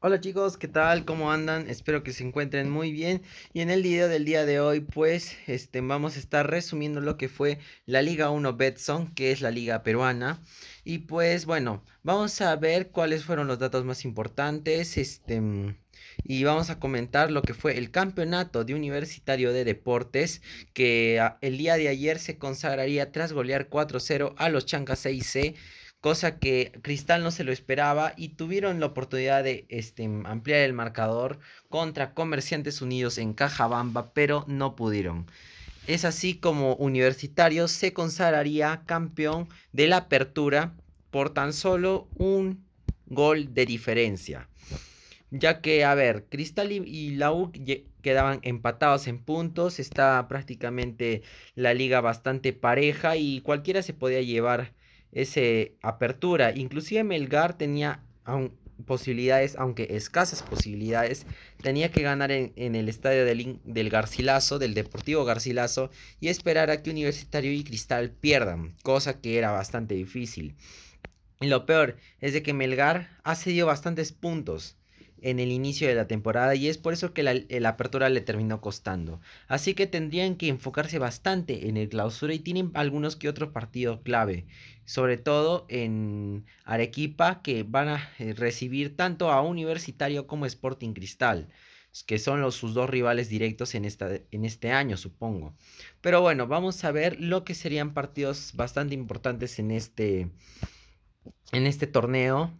Hola chicos, ¿qué tal? ¿Cómo andan? Espero que se encuentren muy bien. Y en el video del día de hoy, pues, este, vamos a estar resumiendo lo que fue la Liga 1 Betson, que es la liga peruana. Y pues, bueno, vamos a ver cuáles fueron los datos más importantes, este, y vamos a comentar lo que fue el campeonato de Universitario de Deportes, que ah, el día de ayer se consagraría tras golear 4-0 a los Chancas 6C cosa que Cristal no se lo esperaba y tuvieron la oportunidad de este, ampliar el marcador contra Comerciantes Unidos en Cajabamba, pero no pudieron. Es así como Universitario se consagraría campeón de la apertura por tan solo un gol de diferencia. Ya que, a ver, Cristal y la U quedaban empatados en puntos, está prácticamente la liga bastante pareja y cualquiera se podía llevar ese apertura. Inclusive Melgar tenía posibilidades, aunque escasas posibilidades, tenía que ganar en, el estadio del, del, Garcilaso, del Deportivo Garcilaso, y esperar a que Universitario y Cristal pierdan, cosa que era bastante difícil. Y lo peor es de que Melgar ha cedido bastantes puntos en el inicio de la temporada y es por eso que la, apertura le terminó costando. Así que tendrían que enfocarse bastante en el clausura y tienen algunos que otros partidos clave, sobre todo en Arequipa que van a eh, recibir tanto a Universitario como Sporting Cristal que son sus dos rivales directos en, esta, en este año, supongo. Pero bueno, vamos a ver lo que serían partidos bastante importantes en este, en este torneo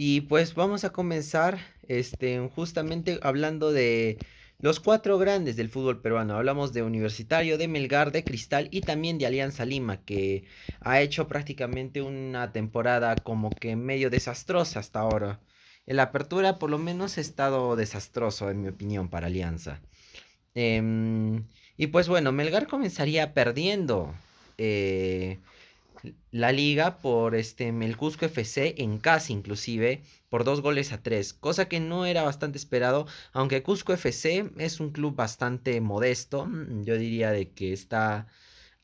y pues vamos a comenzar este, justamente hablando de los cuatro grandes del fútbol peruano. Hablamos de Universitario, de Melgar, de Cristal y también de Alianza Lima, que ha hecho prácticamente una temporada como que medio desastrosa hasta ahora. En La apertura por lo menos ha estado desastroso, en mi opinión, para Alianza. Em, y pues bueno, Melgar comenzaría perdiendo. Eh, la liga por este, el Cusco FC en casa inclusive por dos goles a tres, cosa que no era bastante esperado, aunque Cusco FC es un club bastante modesto, mm, yo diría de que está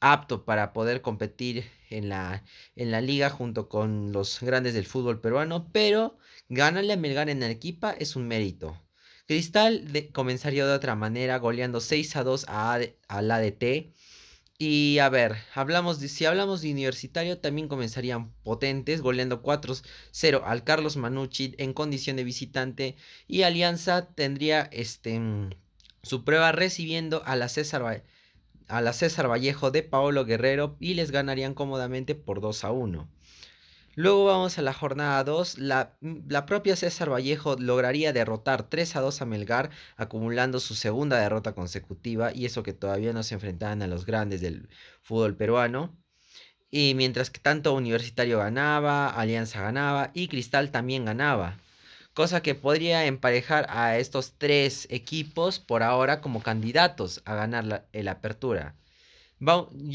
apto para poder competir en la, en la liga junto con los grandes del fútbol peruano, pero ganarle a Melgar en Arequipa es un mérito. Cristal comenzaría de otra manera, goleando 6 a 2 a, al ADT y a ver, hablamos de, si hablamos de universitario, también comenzarían potentes, goleando 4-0 al Carlos Manucci en condición de visitante. Y Alianza tendría este, mm, su prueba recibiendo a la César, a la César Vallejo de Paolo Guerrero y les ganarían cómodamente por 2 a 1. Luego vamos a la jornada 2. Mm, la, propia César Vallejo lograría derrotar 3 a 2 a Melgar, acumulando su segunda derrota consecutiva, y eso que todavía no se enfrentaban a los grandes del fútbol peruano. Y mientras que tanto Universitario ganaba, Alianza ganaba y Cristal también ganaba. Cosa que podría emparejar a estos tres equipos por ahora como candidatos a ganar la apertura.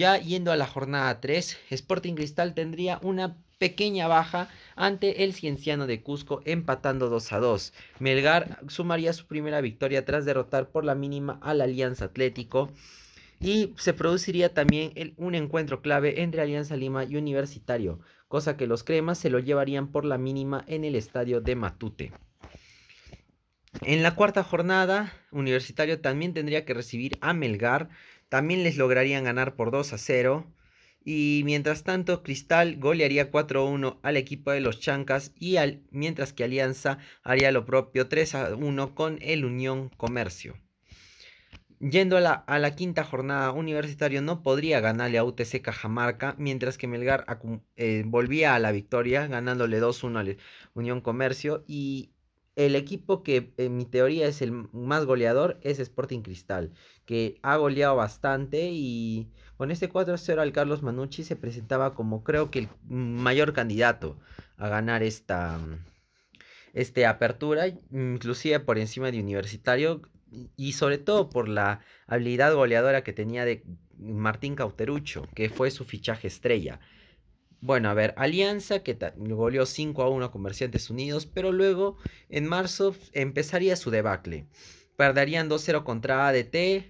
ya yendo a la jornada 3, Sporting Cristal tendría una pequeña baja ante el Cienciano de Cusco empatando 2 a 2. Melgar sumaría su primera victoria tras derrotar por la mínima al Alianza Atlético. Y se produciría también un encuentro clave entre Alianza Lima y Universitario, cosa que los cremas se lo llevarían por la mínima en el estadio de Matute. En la cuarta jornada, Universitario también tendría que recibir a Melgar, también les lograrían ganar por 2 a 0. Y mientras tanto, Cristal golearía 4-1 al equipo de los Chancas y al, mientras que Alianza haría lo propio 3-1 con el Unión Comercio. Yendo a la, quinta jornada, Universitario no podría ganarle a UTC Cajamarca, mientras que Melgar eh, volvía a la victoria, ganándole 2-1 al Unión Comercio y el equipo que en mi teoría es el más goleador es Sporting Cristal, que ha goleado bastante y con este 4-0 al Carlos Manucci se presentaba como creo que el mayor candidato a ganar esta este apertura, inclusive por encima de Universitario y sobre todo por la habilidad goleadora que tenía de Martín Cauterucho, que fue su fichaje estrella. Bueno, a ver, Alianza que volvió 5 a 1 a Comerciantes Unidos, pero luego en marzo empezaría su debacle. Perderían 2-0 contra ADT,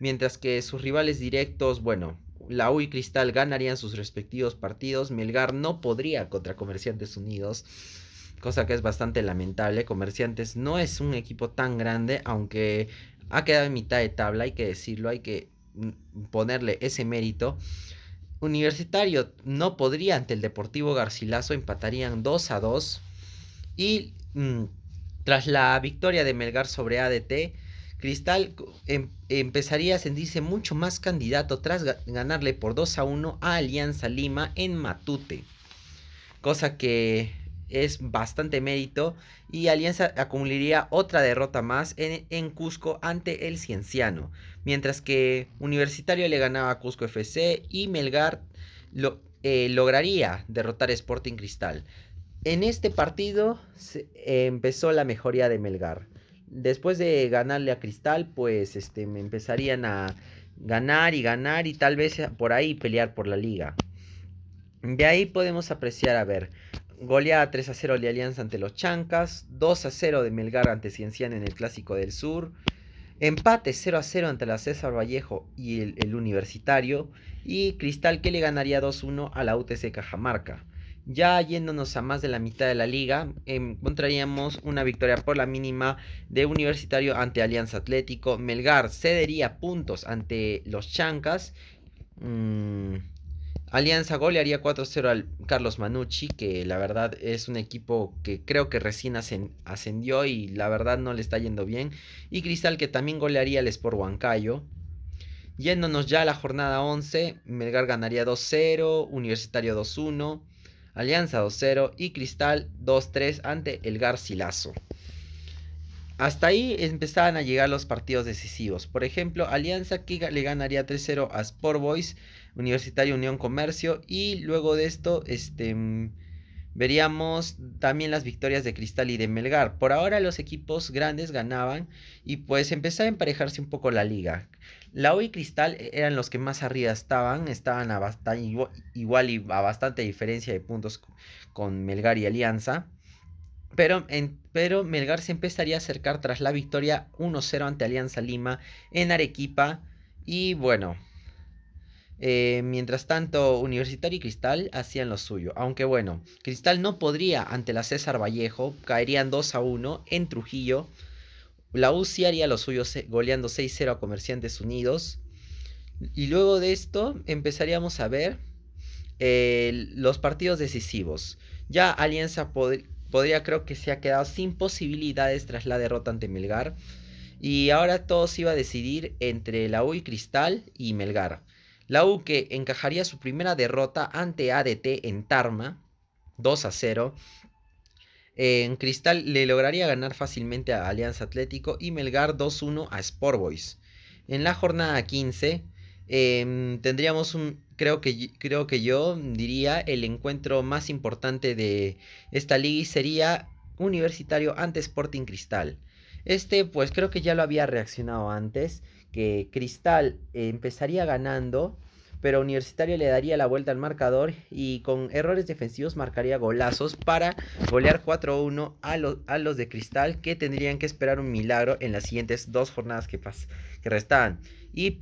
mientras que sus rivales directos, bueno, la U y Cristal ganarían sus respectivos partidos, Melgar no podría contra Comerciantes Unidos, cosa que es bastante lamentable. Comerciantes no es un equipo tan grande, aunque ha quedado en mitad de tabla, hay que decirlo, hay que mm, ponerle ese mérito. Universitario no podría ante el Deportivo Garcilaso, empatarían 2 a 2. Y mm, tras la victoria de Melgar sobre ADT, Cristal em, empezaría a sentirse mucho más candidato tras ganarle por 2 a 1 a Alianza Lima en Matute. Cosa que es bastante mérito y Alianza acumularía otra derrota más en, Cusco ante el Cienciano, mientras que Universitario le ganaba a Cusco FC y Melgar lo, eh, lograría derrotar a Sporting Cristal. En este partido eh, empezó la mejoría de Melgar. Después de ganarle a Cristal, pues este, empezarían a ganar y ganar y tal vez por ahí pelear por la liga. De ahí podemos apreciar, a ver, Goleada 3 a 0 de Alianza ante los Chancas. 2 a 0 de Melgar ante Cienciano en el Clásico del Sur. Empate 0 a 0 ante la César Vallejo y el, Universitario. Y Cristal que le ganaría 2-1 a la UTC Cajamarca. Ya yéndonos a más de la mitad de la liga, encontraríamos una victoria por la mínima de Universitario ante Alianza Atlético. Melgar cedería puntos ante los Chancas. Mm, Alianza golearía 4-0 al Carlos Manucci, que la verdad es un equipo que creo que recién ascendió y la verdad no le está yendo bien. Y Cristal que también golearía al Sport Huancayo. Yéndonos ya a la jornada 11, Melgar ganaría 2-0, Universitario 2-1, Alianza 2-0 y Cristal 2-3 ante el Garcilaso. Hasta ahí empezaban a llegar los partidos decisivos. Por ejemplo, Alianza que le ganaría 3-0 a Sport Boys, Universitario Unión Comercio. Y luego de esto, este, veríamos también las victorias de Cristal y de Melgar. Por ahora los equipos grandes ganaban y pues empezaba a emparejarse un poco la liga. La U y Cristal e-, eran los que más arriba estaban, estaban a igual y a bastante diferencia de puntos con Melgar y Alianza pero, pero Melgar se empezaría a acercar tras la victoria 1-0 ante Alianza Lima en Arequipa. Y bueno, eh, mientras tanto, Universitario y Cristal hacían lo suyo. Aunque bueno, Cristal no podría ante la César Vallejo. Caerían 2 a 1 en Trujillo. La U haría lo suyo goleando 6-0 a Comerciantes Unidos. Y luego de esto empezaríamos a ver eh, los partidos decisivos. Ya Alianza podría creo que se ha quedado sin posibilidades tras la derrota ante Melgar. Y ahora todo se iba a decidir entre la U y Cristal y Melgar. La U que encajaría su primera derrota ante ADT en Tarma, 2 a 0. En Cristal le lograría ganar fácilmente a Alianza Atlético y Melgar 2-1 a Sport Boys. En la jornada 15 em, tendríamos un creo que, creo que yo diría el encuentro más importante de esta liga sería Universitario ante Sporting Cristal. Este, pues creo que ya lo había reaccionado antes, que Cristal empezaría ganando, pero Universitario le daría la vuelta al marcador y con errores defensivos marcaría golazos para golear 4-1 a, a, los de Cristal que tendrían que esperar un milagro en las siguientes dos jornadas que, que restaban. Y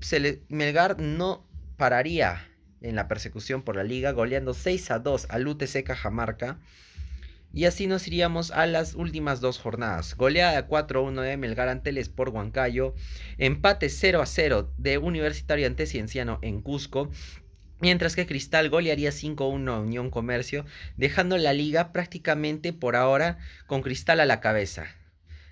Melgar no pararía en la persecución por la liga, goleando 6 a 2 al UTC Cajamarca. Y así nos iríamos a las últimas dos jornadas. Goleada 4-1 de Melgar Anteles por Huancayo. Empate 0-0 a de Universitario ante Cienciano en Cusco. Mientras que Cristal golearía 5-1 a Unión Comercio, dejando la liga prácticamente por ahora con Cristal a la cabeza.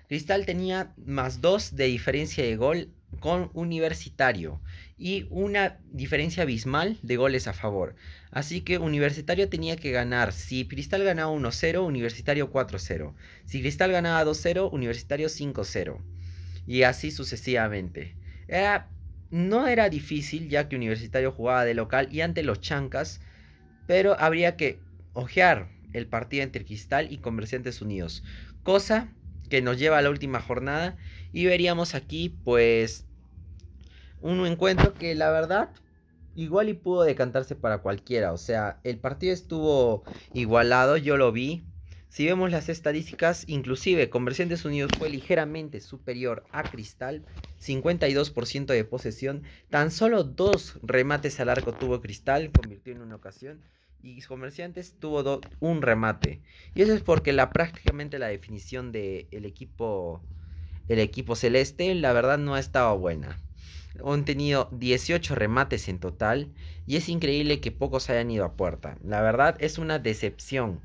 Cristal tenía más 2 de diferencia de gol con Universitario y una diferencia abismal de goles a favor. Así que Universitario tenía que ganar. Si Cristal ganaba 1-0, Universitario 4-0. Si Cristal ganaba 2-0, Universitario 5-0. Y así sucesivamente. Era, no era difícil ya que Universitario jugaba de local y ante los chancas, pero habría que ojear el partido entre Cristal y Comerciantes Unidos. Cosa que nos lleva a la última jornada. Y veríamos aquí, pues, un encuentro que la verdad igual y pudo decantarse para cualquiera. O sea, el partido estuvo igualado, yo lo vi. Si vemos las estadísticas, inclusive de Unidos fue ligeramente superior a Cristal, 52% de posesión, tan solo dos remates al arco tuvo Cristal, convirtió en una ocasión y Comerciantes tuvo un remate. Y eso es porque la, prácticamente la definición del equipo, el equipo celeste, la verdad no ha estado buena. Han tenido 18 remates en total y es increíble que pocos hayan ido a puerta. La verdad es una decepción.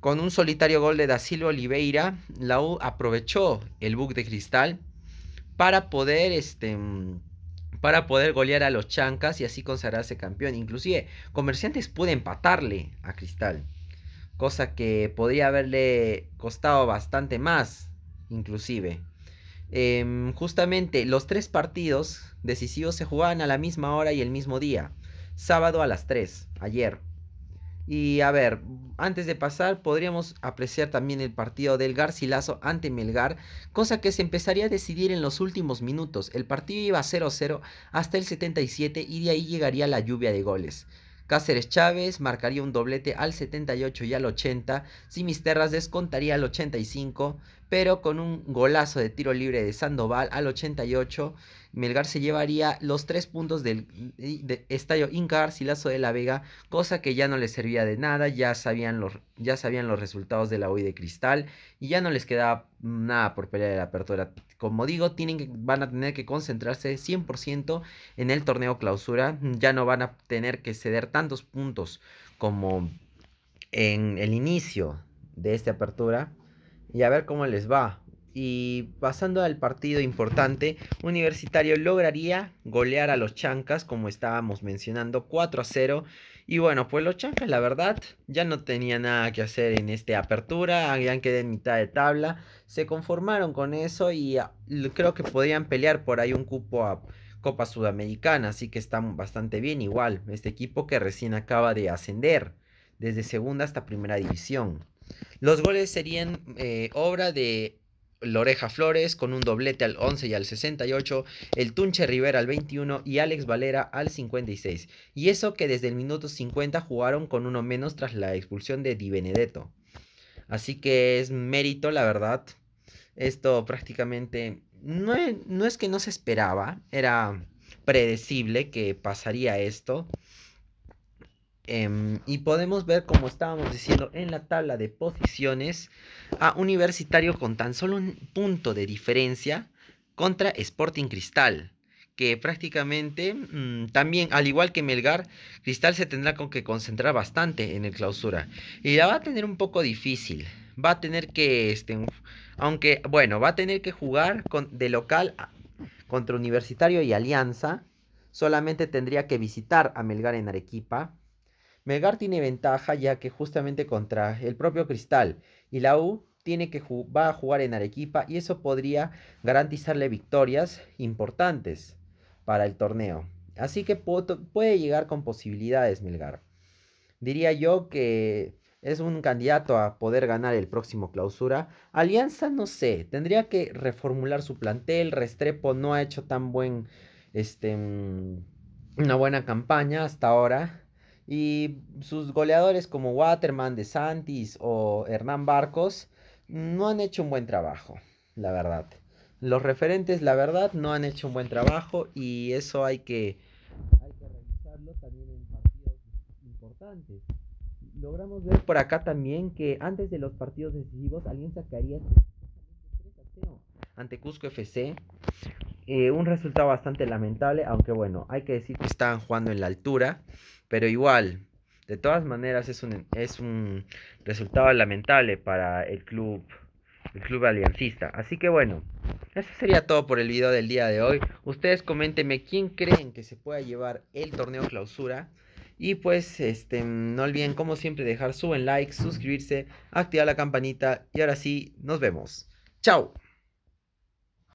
Con un solitario gol de Da Silva Oliveira, la U aprovechó el bug de cristal para poder este, para poder golear a los Chancas y así consagrarse campeón. Inclusive, Comerciantes pudo empatarle a Cristal, cosa que podría haberle costado bastante más, inclusive. Em, justamente los tres partidos decisivos se jugaban a la misma hora y el mismo día, sábado a las 3, ayer. Y a ver, antes de pasar, podríamos apreciar también el partido del Garcilazo ante Melgar, cosa que se empezaría a decidir en los últimos minutos. El partido iba 0-0 hasta el 77 y de ahí llegaría la lluvia de goles. Cáceres Chávez marcaría un doblete al 78 y al 80, Simisterras descontaría al 85, pero con un golazo de tiro libre de Sandoval al 88, Melgar se llevaría los tres puntos del Estadio Inca Garcilaso de la Vega, cosa que ya no les servía de nada, ya sabían, los, ya sabían los resultados de la UI de Cristal y ya no les quedaba nada por pelear de la apertura. Como digo, tienen van a tener que concentrarse 100% en el torneo clausura, ya no van a tener que ceder tantos puntos como en el inicio de esta apertura y a ver cómo les va. Y pasando al partido importante, Universitario lograría golear a los Chancas, como estábamos mencionando, 4 a 0. Y bueno, pues los Chancas, la verdad, ya no tenían nada que hacer en esta apertura, habían quedado en mitad de tabla, se conformaron con eso y ah, creo que podían pelear por ahí un cupo a Copa Sudamericana, así que está bastante bien igual, este equipo que recién acaba de ascender desde segunda hasta primera división. Los goles serían eh, obra de Loreja Flores con un doblete al 11 y al 68, el Tunche Rivera al 21 y Alex Valera al 56. Y eso que desde el minuto 50 jugaron con uno menos tras la expulsión de Di Benedetto. Así que es mérito, la verdad. Esto prácticamente no es que no se esperaba, era predecible que pasaría esto. Em, y podemos ver, como estábamos diciendo en la tabla de posiciones, a Universitario con tan solo un punto de diferencia contra Sporting Cristal, que prácticamente mm, también, al igual que Melgar, Cristal se tendrá con que concentrar bastante en el clausura. Y la va a tener un poco difícil. Va a tener que, este, aunque, bueno, va a tener que jugar de local contra Universitario y Alianza. Solamente tendría que visitar a Melgar en Arequipa Melgar tiene ventaja ya que justamente contra el propio Cristal y la U tiene que va a jugar en Arequipa y eso podría garantizarle victorias importantes para el torneo. Así que puede llegar con posibilidades Melgar. Diría yo que es un candidato a poder ganar el próximo clausura. Alianza no sé, tendría que reformular su plantel. Restrepo no ha hecho tan buen, este, mm, una buena campaña hasta ahora. Y sus goleadores como Waterman, De Santis o Hernán Barcos no han hecho un buen trabajo, la verdad. Los referentes, la verdad, no han hecho un buen trabajo y eso hay que, hay que revisarlo también en partidos importantes. Logramos ver por acá también que antes de los partidos decisivos alguien sacaría ante Cusco FC, eh, un resultado bastante lamentable, aunque bueno, hay que decir que estaban jugando en la altura, pero igual, de todas maneras es un, es un resultado lamentable para el club, el club aliancista. Así que bueno, eso sería todo por el video del día de hoy. Ustedes coméntenme quién creen que se pueda llevar el torneo clausura. Y pues este, no olviden como siempre dejar su like, suscribirse, activar la campanita y ahora sí, nos vemos. ¡Chao!